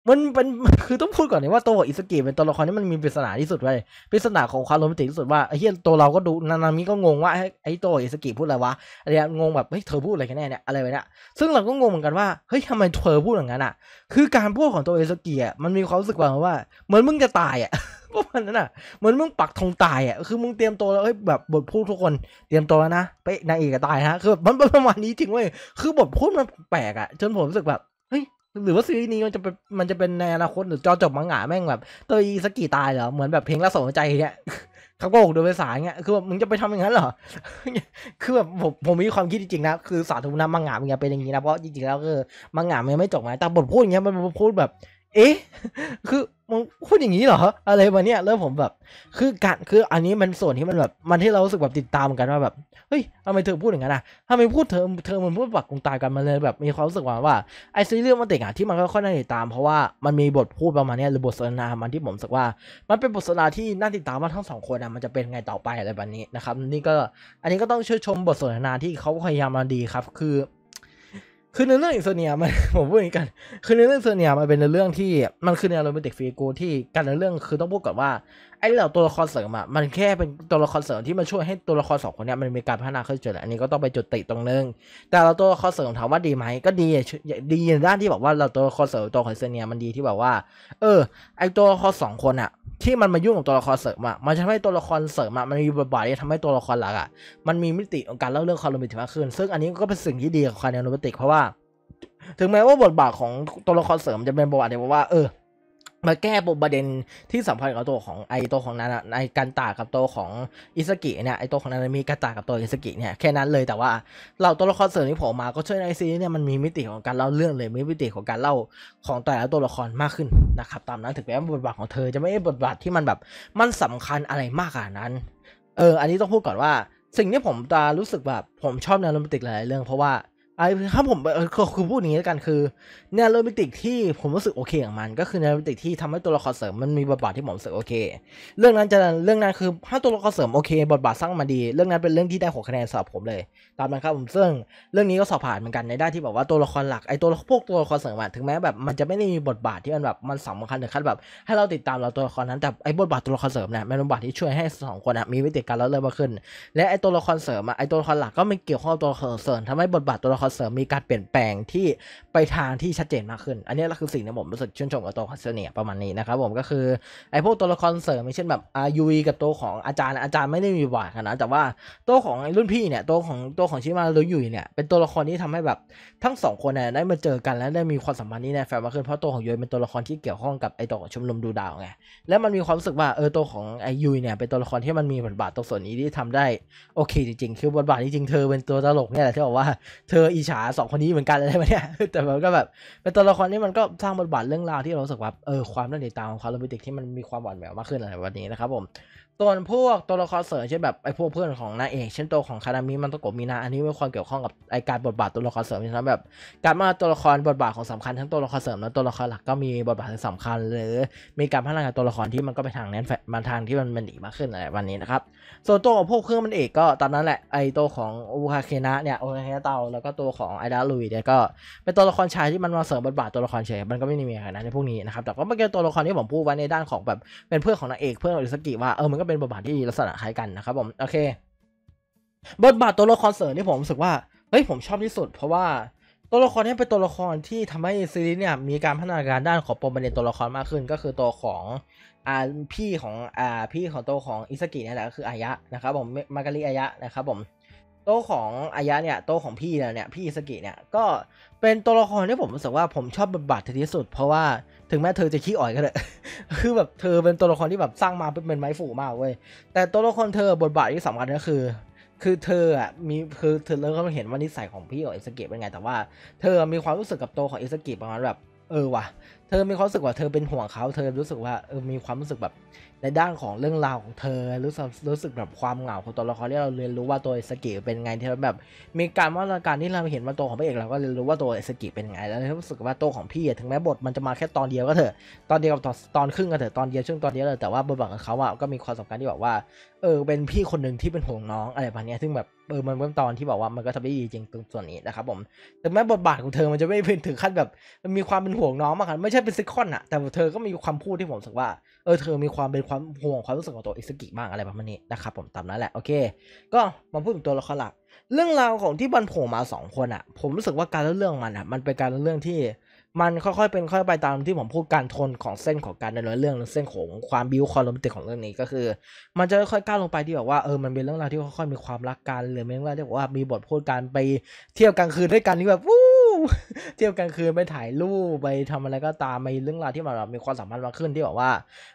มันเป็นคือต้องพูดก่อนเลยว่า ตัวอิสกิเป็นตัวละครที่มันมีปริศนาที่สุดเลยปริศนาของความโรแมนติกที่สุดว่าไอ้เฮียตัวเราก็ดู นานามิก็งงว่าไอ้ตัวอิสกิพูดอะไรวะอะไรงงแบบเฮ้ยเธอพูดอะไรกันแน่เนี่ยอะไรไปเนี่ยซึ่งเราก็งงเหมือนกันว่าเฮ้ยทำไมเธอพูดอย่างนั้นอ่ะคือการพูดของตัวอิสกิอ่ะมันมีความรู้สึกว่าว่าเหมือนมึงจะตายอ่ะพาะมันนั่นอ่ะเหมือนมึงปักธงตายอ่ะคือมึงเตรียมตัวแล้วเฮ้ยแบบบทพูดทุกคน เตรียมตัวแล้วนะไปนางเอกก็ตายฮะคือมันประมาณนี้จริงเว้ยคือบทพูดมันแปลกอ่ะจนผมรู้สึกแบบเฮ้ยหรือว่าซีรีส์นี้มันจะเป็นมันจะเป็นในอนาคตหรือจอจบมังงะแม่งแบบตัวอีสกีตายเหรอเหมือนแบบเพลงละสนใจเงี้ยเขาก็กโดยสารเงี้ยคือแบบมึงจะไปทำอย่างนั้นเหรอคือแบบผมผมมีความคิดจริงๆนะคือสาธุนะมังงะมันยังเป็นอย่างนี้นะเพราะจริงๆแล้วคือมังงะมันไม่จบไงแต่บทพูดอย่างเงี้ยมันบทพูดแบบ เอ๊ะคือมึงพูดอย่างนี้เหรออะไรมาเนี่ยแล้วผมแบบคือการคืออันนี้มันส่วนที่มันแบบ มันที่เรารู้สึกแบบติดตามกันว่าแบบเฮ้ยทำไมเธอพูดอย่างนั้นอ่ะทำไมพูดเธอเธอมันพูดปบกกงตากันมาเลยแบบมีความรู้สึกว่าว่าไอซีเรื่องมันเด็กอ่ะที่มันก็ค่อยน่างติดตามเพราะว่ามันมีบทพูดประมาณนี้หรือบทสนทนามันที่ผมรู้สึกว่ามันเป็นบทสนทนาที่น่าติดตามว่าทั้งสองคนอ่ะมันจะเป็นไงต่อไปอะไรแบบนี้นะครับ นี่ก็อันนี้ก็ต้องชื่นชมบทสนทนาที่เขาพยายามมาดีครับคือคือในเรื่องอินโซเนียมันผมพูดอย่างนี้กันคือในเรื่องอินโซเนียมันเป็นในเรื่องที่มันคือในวโรแมนติกฟโกูที่การในเรื่องคือต้องพูดก่อนว่าไอ้เหล่าตัวละครเสริมอะมันแค่เป็นตัวละครเสริมที่มันช่วยให้ตัวละครสองคนเนี้ยมันมีการพัฒนาขึ้นจนอันนี้ก็ต้องไปจุดติตรงนึงแต่เราตัวละครเสริมถามว่าดีไหมก็ดีดีในด้านที่บอกว่าเราตัวละครเสริมตัวของอิซเนียมันดีที่แบบว่า เออไอ้ตัวละครสองคนอะที่มันมายุ่งกับตัวละครเสริมอะมันจะทำให้ตัวละครเสริมอะมันมีบทบาทที่ทำให้ตัวละครหลักอะมันมีมิติของการเล่าเรื่องความโรแมนติกมากขึ้น ซึ่งอันนี้ก็เป็นสิ่งที่ดีของคามนวโรแมนติกเพราะว่า ถึงแม้ว่าบทบาทของตัวละครเสริมจะเป็นบทบาทเดียวว่า เออมาแก้ปมประเด็นที่สัมพันธ์กับตัวของไอตัวของนาาไอกันตากับตัวของอิสกิเนี่ยไอตัวของนานามีกันตากับตัวอิสกิเนี่ยแค่นั้นเลยแต่ว่าเราตัวละครเสริมที่ผมมาก็ช่วยไอซีเนี่ยมันมีมิติของการเล่าเรื่องเลย มีมิติของการเล่าของแต่ละตัวละครมากขึ้นนะครับตามนั้นถึงแม้ว่าบทบาทของเธอจะไม่ใช่บทบาทที่มันแบบมันสำคัญอะไรมากขนาดนั้นเอออันนี้ต้องพูดก่อนว่า สิ่งที่ผมตารู้สึกแบบผมชอบแนวโรแมนติกหลายเรื่อง เพราะว่าไอ้ถ้าผม คือ พูดอย่างนี้ แล้ว กันคือ แนวโรแมนติก ที่ผม รู้สึก โอเคของมัน ก็คือแนวโรแมนติก ที่ทำให้ตัว ละคร เสริม มัน มี บทบาท ที่ผมรู้สึกโอเค เรื่องนั้นจะ เรื่อง นั้น คือถ้าตัว ละคร เสริม โอเค บทบาท สร้าง มา ดี เรื่อง นั้น เป็น เรื่อง ที่ ได้หกคะแนนสอบผม เลย ตามนั้นครับ ผมซึ่งเรื่อง นี้ ก็สอบผ่านเหมือนกัน ในด้านที่ แบบ ว่า ตัว ละคร หลัก ไอ้ ตัว พวก ตัว ละคร เสริมถึงแม้แบบมันจะไม่ได้มีบทบาทที่มันแบบมันสำคัญถึงขั้นแบบให้เราติดตามเราตัวละครนั้นแต่ไอ้บทบาทตัวละครเสริมเนี่ยมันบทบาทที่ช่วยให้สองคนมีวิธีการเล่าเลื่มากขึ้นและไอ้ตัวละครเสริมอะไอ้ตัวละครหลักก็ไม่เกี่ยวข้องตัวละครเสริมทำให้บทบาทตัวละครอนเสิร์ตมีการเปลี่ยนแปลงที่ไปทางที่ชัดเจนมากขึ้น อันนี้ก็คือสิ่งที่ผมรู้สึกชื่นชมกับตัวคอนเสิร์ตเนี่ยประมาณนี้นะครับผมก็คือไอ้พวกตัวละครเสริมเช่นแบบอายุกับตัวของอาจารย์อาจารย์ไม่ได้มีบาทนะแต่ว่าตัวของรุ่นพี่เนี่ยตัวของตัวของชิมารุยุยเนี่ย เป็นตัวละครที่ทำให้แบบทั้งสองคนเนี่ยได้มาเจอกันและได้มีความสัมพันธ์นี้แนแฟนมากขึ้นเพราะตัวของยุยเป็นตัวละครที่เกี่ยวข้องกับไอ้ตัวของชมรมดูดาวไงแล้วมันมีความรู้สึกว่าเออตัวของไอ้ยุยเนี่ยเป็นตัวละครที่มันมีบทบาทตรงส่วนนี้ที่ทำได้โอเคจริงๆคือบทบาทนี้จริงเธอเป็นตัวตลกเนี่ยแหละที่บอกว่าเธออิจฉาสองคนนี้เหมือนกันอะไรแบบเนี้ยแต่มันก็แบบเป็นตัวละครที่มันก็สร้างบทบาทเรื่องราวที่เราสึกว่าเออความน่าติดตามของความโรแมนติกที่มันมีความหวานแหววมากขึ้นอะไรแบบนี้นะครับผมตัวพวกตัวละครเสริมเช่นแบบไอ้พวกเพื่อนของนางเอกเช่นตัวของคานามิมันตะโกมีนาอันนี้ไม่ควรเกี่ยวข้องกับไอ้การบทบาทตัวละครเสริมนะแบบการมาตัวละครบทบาทของสำคัญทั้งตัวละครเสริมและตัวละครหลักก็มีบทบาทที่สำคัญหรือมีการพัฒนาตัวละครที่มันก็ไปทางนน้ฟมาทางที่มันมันดีมากขึ้นอะไรวันนี้นะครับส่วนตัวของพวกเพื่อนมันเอกก็ตอนนั้นแหละไอ้ตัวของโอคาเคนะเนี่ยโอคาเคนะเตาแล้วก็ตัวของไอดาลุยเนี่ยก็เป็นตัวละครชายที่มันมาเสริมบทบาทตัวละครเฉยมันก็ไม่ได้มีอะไรนะในพวกนี้นะครับแต่ก็เมื่อกี้ตัวละครที่ผมพูดไว้ในด้านของแบบเป็นเพื่อนของนางเอกเพื่อนอุสกิว่าเออมันก็ก็เป็นบทบาทที่ลักษณะคล้ายกันนะครับผมโอเคบทบาทตัวละครเสริมที่ผมรู้สึกว่าเฮ้ยผมชอบที่สุด เพราะว่าตัวละครนี้เป็นตัวละครที่ทำให้ซีรีส์เนี่ยมีการพัฒนาการด้านของปมประเด็นตัวละครมากขึ้น ก็คือตัวของอ่าพี่ของอ่าพี่ของตัวของอิสกิเนี่ยแหละคืออายะนะครับผมมาการิอายะนะครับผมตัวของอายะเนี่ยตัวของพี่เนี่ยพี่อิสกิเนี่ยก็เป็นตัวละครที่ผมรู้สึกว่าผมชอบบทบาทที่สุด เพราะว่าถึงแม้เธอจะขี้อ่อยก็เถอะ คือแบบเธอเป็นตัวละครที่แบบสร้างมาเป็นไม้ฝูมากเว้ย แต่ตัวละครเธอบทบาทที่สำคัญก็คือ คือเธออ่ะมีคือเธอเริ่มเห็นว่านิสัยของพี่ของเอสเกตเป็นไง แต่ว่าเธอมีความรู้สึกกับตัวของเอสเกตประมาณแบบเออว่ะเธอมีความรู้สึกว่าเธอเป็นห่วงเขา เธอรู้สึกว่าเออมีความรู้สึกแบบในด้านของเรื่องราวของเธอรู้สึกรู้สึกแบบความเหงาของตัวละครที่เราเรียนรู้ว่าตัวสกิเป็นไงที่แบบ มีการว่าการที่เราเห็นว่าตัวของพระเอกเราก็เรียนรู้ว่าตัวสกิเป็นไงแล้วรู้สึกว่าตัวของพี่ถึงแม้บทมันจะมาแค่ตอนเดียวก็เถอะตอนเดียวกับตอนตอนครึ่งก็เถอะตอนเดียวช่วงตอนเดียวเลยแต่ว่าบทบาทของเขาอ่ะก็มีความสำคัญที่บอกว่าเออเป็นพี่คนหนึ่งที่เป็นห่วงน้องอะไรแบบนี้ซึ่งแบบเออมันเริ่มตอนที่บอกว่ามันก็ทำได้ดีจริงตรงส่วนนี้นะครับผม ถึงแม้บทบาทของเธอมันจะไม่เป็นถึงขั้นแบบมีความเป็นห่วงน้องมากขนาดไม่ช่เป็นซิคอนอะแต่เธอก็มีความพูดที่ผมรู้สึกว่าเออเธอมีความเป็นความห่วงความรู้สึกของตัวอิสกิบ้างอะไรประมาณนี้นะครับผมตามนั้นแหละโอเค ก็มาพูดถึงตัวละครหลักเรื่องราวของที่บันโผมาสองคนอะผมรู้สึกว่าการเล่าเรื่องมันอะมันเป็นการเล่าเรื่องที่มันค่อยๆ เป็นค่อยไปตามที่ผมพูดการทนของเส้นของการใเนเรื่องเส้นของความบิวคอนลมติกของเรื่องนี้ก็คือ มันจะค่อยๆก้าวลงไปที่แบบว่าเออมันเป็นเรื่องราวที่ค่อยๆ มีความรักกันหรือไม่ว่อราที่กว่ามีบทพูดการไปเที่ยวกลางคืนด้วยกันที่แบบวเที่ยวกลางคืน ไปถ่ายรูปไปทำอะไรก็ตามมีเรื่องราวที่มันแบบมีความสามารถมากขึ้น ที่แบบว่า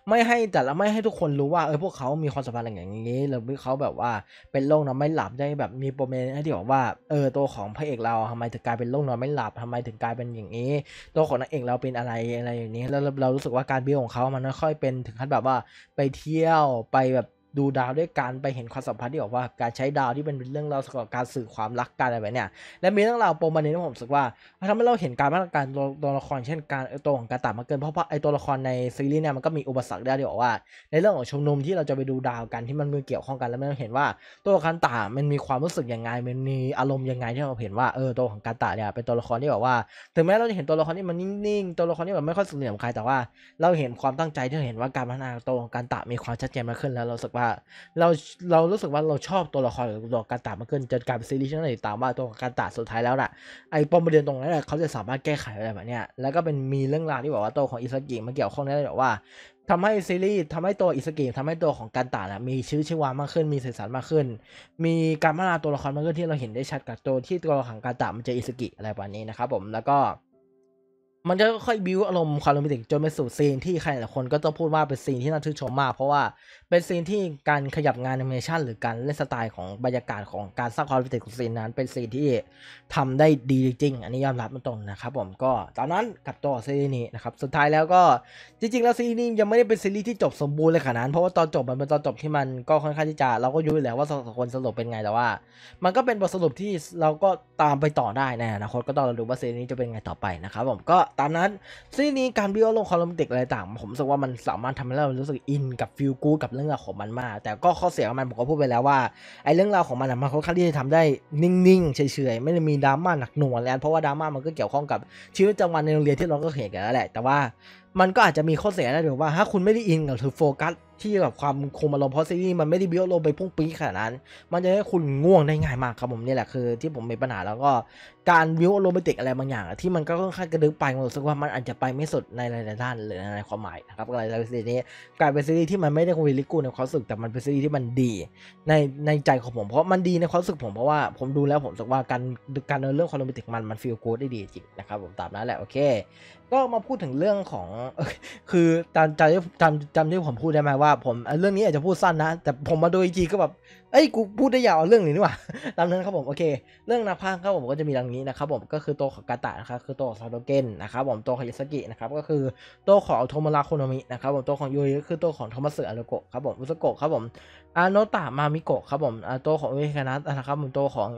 ไม่ให้แต่ละไม่ให้ทุกคนรู้ว่าเออพวกเขามีความสามารถอะไร อย่างนี้หรือพวกเขาแบบว่าเป็นโรคนอนไม่หลับได้แบบมีประเมนให้ที่บอกว่าเออตัวของพระเอกเราทำไมถึงกลายเป็นโรคนอนไม่หลับทำไมถึงกลายเป็นอย่างนี้ตัวของนางเอกเราเป็นอะไรอะไรอย่างนี้ แล้วเรารู้สึกว่าการบิ้วของเขามันค่อยเป็นถึงขั้นแบบว่าไปเที่ยวไปแบบดูดาวด้วยการไปเห็นความสัมพันธ์ที่บอกว่าการใช้ดาวที่เป็นเรื่องราวกับการสื่อความรักกันอะไรแบบเนี้ยและมีเรื่องราวปมมาในที่ผมรู้สึกว่าทำให้เราเห็นการพัฒนาการตัวละครเช่นการตัวของกาตามาเกินเพราะไอตัวละครในซีรีส์เนี่ยมันก็มีอุปสรรคได้ที่บอกว่าในเรื่องของชมนุมที่เราจะไปดูดาวกันที่มันมีเกี่ยวข้องกันแล้วมันเห็นว่าตัวละครตตามันมีความรู้สึกยังไงมันมีอารมณ์ยังไงที่เราเห็นว่าเออตัวของกาตาเนี่ยเป็นตัวละครที่แบบว่าถึงแม้เราจะเห็นตัวละครที่มันนิ่งๆตัวละครที่แบบไม่ค่อยสื่อเหลี่ยมใครแต่ว่าเราเห็นความตั้งใจที่เห็นว่าการพัฒนาตัวของกาตามีความชัดเจนมากขึ้นแล้วเราสึกว่าว่าเราเรารู้สึกว่าเราชอบตัวละครอตัวการตามากขึ้นจนกลายเป็นซีรีส์ที่เราติดตามว่าตัวการตาสุดท้ายแล้วน่ะไอ้ปมประเด็นตรงนั้นเขาจะสามารถแก้ไขอะไรแบบเนี้ยแล้วก็เป็นมีเรื่องราวที่บอกว่าตัวของอิสกิมันเกี่ยวข้องได้แบบว่า ทำให้ซีรีส์ทำให้ตัวอิสกิทำให้ตัวของการตานะมีชื่อชื่อวามากขึ้นมีสีสันมากขึ้นมีการพัฒนาตัวละครมากขึ้นที่เราเห็นได้ชัดกับตัวที่ตัวของการตามันจะอิสกิอะไรแบบนี้นะครับผมแล้วก็มันจะค่อยบิวอารมณ์ความโรแมนติกจนไปสู่ซีนที่ใครหลายคนก็ต้องพูดว่าเป็นซีนที่น่าชื่นชมมาก เพราะว่าเป็นซีนที่การขยับงานแอนิเมชันหรือการเล่นสไตล์ของบรรยากาศของการสร้างความโรแมนติกของซีนนั้น เป็นซีนที่ทำได้ดีจริงอันนี้ยอมรับมันตรงนะครับผมก็ตานนั้นกับตัวซีรีส์นี้นะครับสุดท้ายแล้วก็จริงๆแล้วซีรีส์นี้ยังไม่ได้เป็นซีรีส์ที่จบสมบูรณ์เลยขนาดนั้นเพราะว่าตอนจบมันเป็นตอนจบที่มันก็ค่อนข้างที่จะ เราก็ยุ่แล้วว่าสองคนสรุปเป็นไงแต่ว่า มันก็เป็นบทสรุปที่เราก็ตามไปต่อได้นะนะคนก็ต้องรอดูว่าซีรีส์นี้จะเป็นไงต่อไปนะครับผมก็ตามนั้น ซีนี้ การบิวอารมณ์ความโรแมนติกอะไรต่าง ผมรู้สึกว่ามันสามารถทำให้เรารู้สึกอินกับฟิลกูกับเรื่องราวของมันมาก แต่ก็ข้อเสียของมันผมก็พูดไปแล้วว่าไอ้เรื่องราวของมันอะมันค่อนข้างที่จะทำได้นิ่งๆเฉยๆไม่ได้มีดราม่าหนักหน่วงแล้วเพราะว่าดราม่ามันก็เกี่ยวข้องกับชีวิตประจำวันในโรงเรียนที่เราก็เห็นกันแล้วแหละแต่ว่ามันก็อาจจะมีข้อเสียนะถือว่าถ้าคุณไม่ได้อินกับถือโฟกัสที่แบบความคมอารมณ์เพราะซีรีส์มันไม่ได้บิ้วลมไปพุ่งปีขนาดนั้น มันจะให้คุณง่วงได้ง่ายมากครับผมนี่แหละคือที่ผมมีปัญหาแล้วก็การบิ้วโรแมปติกอะไรบางอย่างที่มันก็ค่อนข้างกระดึ๊บไปผมรู้สึกว่ามันอาจจะไปไม่สุดในหลายๆด้านหรือในความหมายนะครับอะไรซีรีส์นี้ กลายเป็นซีรีส์ที่มันไม่ได้คุยลิกูในความรู้สึกแต่มันเป็นซีรีส์ที่มันดีในในใจของผมเพราะมันดีในความรู้สึกผมเพราะว่าผมดูแล้วผมรู้สึกว่าการการเรื่องความโรแมนติกมันมันฟีลกู๊ดได้ดีจริงนะครับผมตามนั้นแหละโอเคก็มาพูดถึงเรื่องของ คือจำจำจำจำที่ผมพูดได้ไหมว่า ผมเรื่องนี้อาจจะพูดสั้นนะ แต่ผมมาดูอีกทีก็แบบเอ้ยกูพูดได้ยาวเรื่องนี้นี่หว่าตามนั้นครับผมโอเค เรื่องนาพังครับผมก็จะมีดังนี้นะครับผมก็คือตัวของกาตะนะครับคือตัวของซาโตเกนนะครับผมตัวของยิสกินะครับก็คือตัวของโทมาราโคโนมินะครับผมตัวของยูริก็คือตัวของโทมัสเซอร์อโกะครับผมอุสโกะครับผมอาโนตะมามิโกะครับผมตัวของเวคานัสนะครับผมตัวของ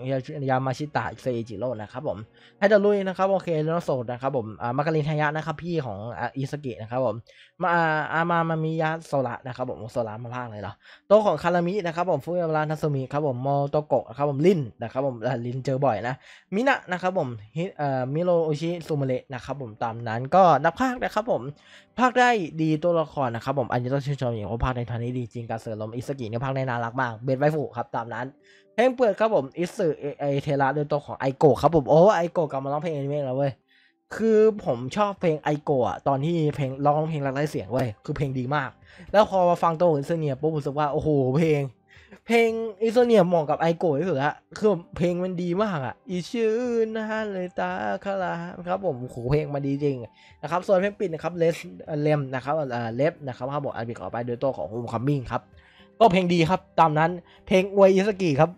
ยามาชิตะเซจิโร่นะครับผมไฮดารุยนะครับโอเคโนโซดนะครับผมมาการินทายะนะครับพี่ของอิสกินะครับผมมาอามามามิยะโซระนะครับผมโซระมาพากเลยเหรอตัวของคารามินะครับผมฟูยอมานัสมิครับผมมมโตโกะครับผมลินนะครับผม ลินเจอบ่อยนะ มินะนะครับผมฮิเอ่อมิโรโอชิซูมาเละนะครับผม ตามนั้นก็นับภาคนะครับผมภาคได้ดีตัวละครนะครับผม อันนี้ต้องชื่นชมอย่างว่าภาคในทางนี้ดีจริง การเสริมลมอิสกิเนี่ยภาคในน่ารักมาก เบนไวฟุครับตามนั้น เพลงเปิดครับผม อิสึไอเทระโดยตัวของไอโกะครับผม โอ้ไอโกะกลับมาร้องเพลงอนิเมะแล้วเว้ย คือผมชอบเพลงไอโกะตอนที่เพลงร้องเพลงรักไร้เสียงเว้ย คือเพลงดีมาก แล้วพอมาฟังตัวอื่นเงเนียปุ๊บผมรู้สึกว่าโอ้โหเพลงเพลงอิโซเนียเหมาะกับไอโกะที่สุดละคือเพลงมันดีมากอ่ะอีชื่อนะฮะเลยตาคาราครับผมโหเพลงมาดีจริง นะครับส่วนเพลงปิดนะครับเลสเลมนะครับอ่าเลฟนะครับครับผมอันบิกออไปโดยตัวของโฮมคัมมิ่งครับ ก็เพลงดีครับตามนั้น เพลงอวยอิสกีครับ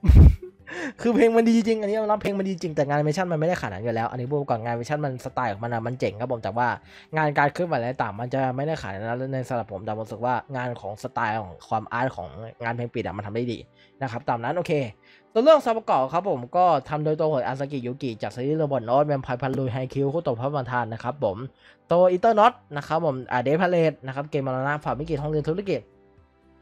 คือเพลงมันดีจริงอันนี้รับเพลงมันดีจริงแต่งานแอนิเมชันมันไม่ได้ขนาดนั้นอยู่แล้วอันนี้พูดก่อนงานแอนิเมชันมันสไตล์ของมันะมันเจ๋งครับผมแต่ว่างานการเคลื่อนไหวอะไรต่างมันจะไม่ได้ขนาดนั้นในสำหรับผมแต่ผมรู้สึกว่างานของสไตล์ของความอาร์ตของงานเพลงปิดอะมันทำได้ดีนะครับตามนั้นโอเคตัวเรื่องซาบประกอบครับผม ก็ทำโดยตัวของอาซากิยุกิจากซีรีส์โรบอทโนตแมนพายพันลุยไฮคิวคู่ต่อพระประธานนะครับผมตัวอิเตอร์น็อตนะครับผมอาเดพาเลตนะครับเกมมาราฟาฝ่ามิกิท้องเรียนธุรกิจ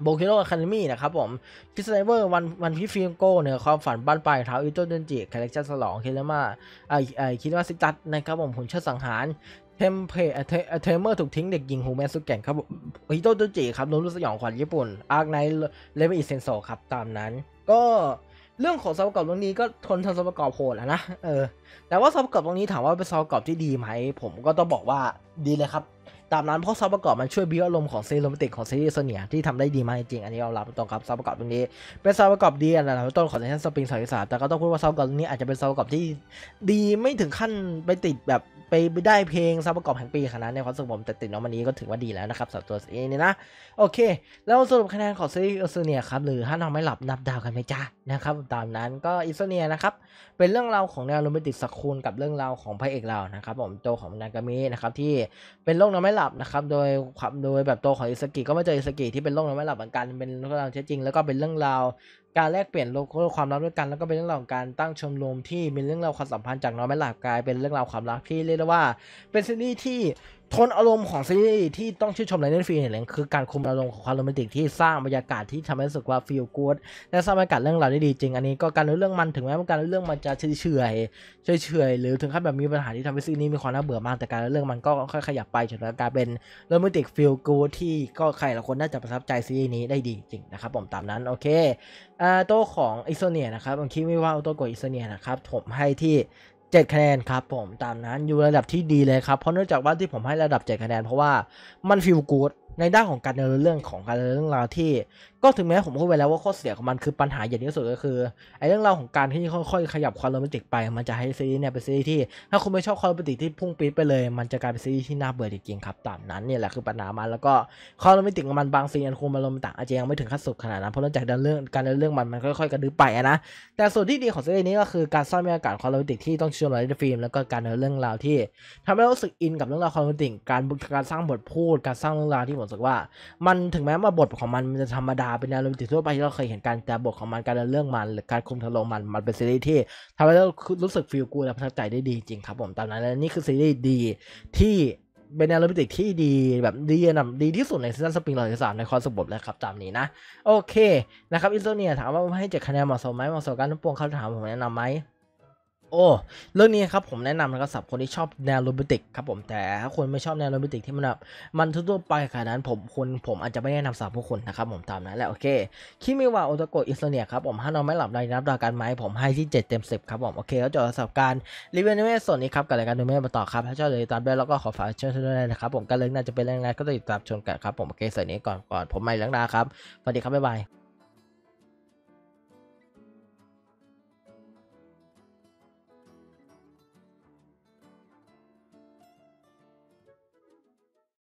โบคิโร่อะคาเดมี่นะครับผมคิสไนเวอร์วันวันพิฟิลโก้เหนือความฝันบ้านปลายเท้าอิโตเดนจิคาเร็กชันสลองคิเลมาไอไอคิดว่าสิตัสนะครับผมหุ่นเชิดสังหารเทมเพเทเมอร์ถูกทิ้งเด็กหญิงฮูแมนสุแกงครับฮิโตโนจิครับ่นรุสยองขวัญญี่ปุ่นอาร์คไนเลเวอิเซนโซครับตามนั้นก็เรื่องของซอฟประกอบตรงนี้ก็ทนทำซอฟประกอบโหดแล้วนะเออ แต่ว่าซอฟประกอบตรงนี้ถามว่าเป็นซอฟประกอบที่ดีไหม ผมก็ต้องบอกว่าดีเลยครับตามนั้นเพราะซับประกอบมันช่วยบิ้วอารมณ์ของซี์โรแมนติกของซีรีส์โซเนีย ที่ทำได้ดีมากจริงอันนี้เรารับตรงครับซับประกอบตรงนี้เป็นซับประกอบดีอันดับต้นของเซนสปริงสายทิสาแต่ก็ต้องพูดว่าซับประกอบนี้อาจจะเป็นซับประกอบที่ดีไม่ถึงขั้นไปติดแบบไปได้เพลงซาวประกอบแห่งปีขนาดในความสุขผมแต่ติดน้องมันนี้ก็ถือว่าดีแล้วนะครับสำหรับตัวเองเนี่ยนะ โอเคแล้วสรุปคะแนนของซีอิสเนียครับหรือถ้านอนไม่หลับนับดาวกันไหมจ้านะครับตามนั้นก็อิสเนียนะครับเป็นเรื่องราวของแนวโรแมนติกสักคูณกับเรื่องราวของพระเอกเรานะครับผมตัวของนากามินะครับที่เป็นโรคนอนไม่หลับนะครับ โดยโดยแบบตัวของอิสกิก็มาเจออิสกิที่เป็นโรคนอนไม่หลับเหมือนกันเป็นเรื่องราวจริง แล้วก็เป็นเรื่องราวการแลกเปลี่ยนโลโก้ความรักด้วยกัน แล้วก็เป็นเรื่องราวของการตั้งชมรมที่มีเรื่องราวความสัมพันธ์จากน้อยแม่หลาบกลายเป็นเรื่องราวความรักที่เรียกว่า เป็นซีรีส์ที่ทนอารมณ์ของซีรีส์ที่ต้องชื่นชมไนเนฟิ์เนี่ยเลยคือการคุมอารมณ์ของความโรแมนติกที่สร้างบรรยากาศที่ทำให้รู้สึกว่าฟีลกู๊ดและสร้างบรรยากาศเรื่องราวได้ดีจริงอันนี้ก็การรู้เรื่องมันถึงแม้ว่าการรู้เรื่องมันจะเฉยเฉยเฉยเฉยหรือถึงขั้นแบบมีปัญหาที่ทำให้ซีรีส์มีความน่าเบื่อมากแต่การรู้เรื่องมันก็ค่อยขยับไปจนกลายเป็นโรแมนติกฟีลกู๊ดที่ก็ใครหลายคนน่าจะประทับใจซีรีส์นี้ได้ดีจริงนะครับผมตามนั้นโอเคอ่าโต้ของอิโซเนียนะครับผมคิดไม่ว่าตัวกดอิโซเนียนะครับผมให้ที่7 คะแนน ครับ ผม ตามนั้นอยู่ระดับที่ดีเลย ครับ เพราะเนื่องจากว่าที่ผมให้ระดับ 7 คะแนน เพราะว่ามันฟีลกูดในด้านของการเนเรื่องของการเนเรื่องราวที่ก็ถึงแม้ผมพูดไปแล้วว่าข้อเสียของมันคือปัญหาใหญ่ที่สุดก็คือไอ้เรื่องราวของการที่ค่อยๆขยับความโรแมนติกไป มันจะให้ซีรีส์เนี่ยเป็นซีรีส์ที่ถ้าคุณไม่ชอบความโรแมนติกที่พุ่งปี๊ดไปเลย มันจะกลายเป็นซีรีส์ที่น่าเบื่อจริงๆครับตามนั้นเนี่ยแหละคือปัญหามันแล้วก็ความโรแมนติกของมันบางซีนคงมันโรแมนติกอาจจะยังไม่ถึงขั้นสุดขนาดนั้นเพราะเนื่องจากเรื่องการเรื่องมันมันค่อยๆกระดึ๊บไปนะแต่ส่วนที่ดีของซีรีส์นี้ก็คือการสร้างบรรยากาศความโรแมนติกที่ต้องเชื่อมในฟิล์มแล้วก็การเรื่องราวที่ทำให้เรารู้สึกอินกับเรื่องราวความโรแมนติกการการสร้างบทพูด การสร้างเรื่องราวที่ผมรู้สึกว่า มันถึงแม้ว่าบทของมันมันจะธรรมดาเป็นแนวโรแมนติกทั่วไปที่เราเคยเห็นกันแต่บทของมันการเรื่องมัน หรือการคุมทะลงมันมันเป็นซีรีส์ที่ทำให้เรารู้สึกฟีลกูและประทับใจได้ดีจริงครับผมตามนั้นและนี่คือซีรีส์ดีที่เป็นแนวโรแมนติกที่ดีแบบดีนะดีที่สุดในซีซั่นสปริงหลังที่สามในคอนสบทแล้วครับตามนี้นะ โอเค นะครับ อินโซเนียถามว่าให้เจ็ดคะแนนเหมาะสมไหมเหมาะสมกันทุกปวงเขาถามผมแนะนำไหมโอ้ เรื่องนี้ครับผมแนะนำนะครับสำหรับคนที่ชอบแนวโรแมนติกครับผมแต่ถ้าคนไม่ชอบแนวโรแมนติกที่มันแบบมันทั่วไปขนาดนั้นผมคนผมอาจจะไม่แนะนำสำหรับพวกคุณนะครับผมตามนั้นแหละโอเคคิมิวะโอตะโกะอิสเนียครับผมถ้านอนไม่หลับใ้นับดาการไหมผมให้ที่7เต็ม10 ครับผม โอเคแล้วจบสำหรับการรีวิวนเมะส่วนนี้ครับกับรายการดูเมะมาต่อครับ ถ้าชอบเลยตามได้แล้วก็ขอฝากช่วยด้วยนะครับผมการเลิกน่าจะเป็นเรื่องไรก็ติดตามชมกันครับผมโอเคส่วนนี้ก่อนก่อนผมไม่เลื่องราครับสวัสดีครับบ๊ายบาย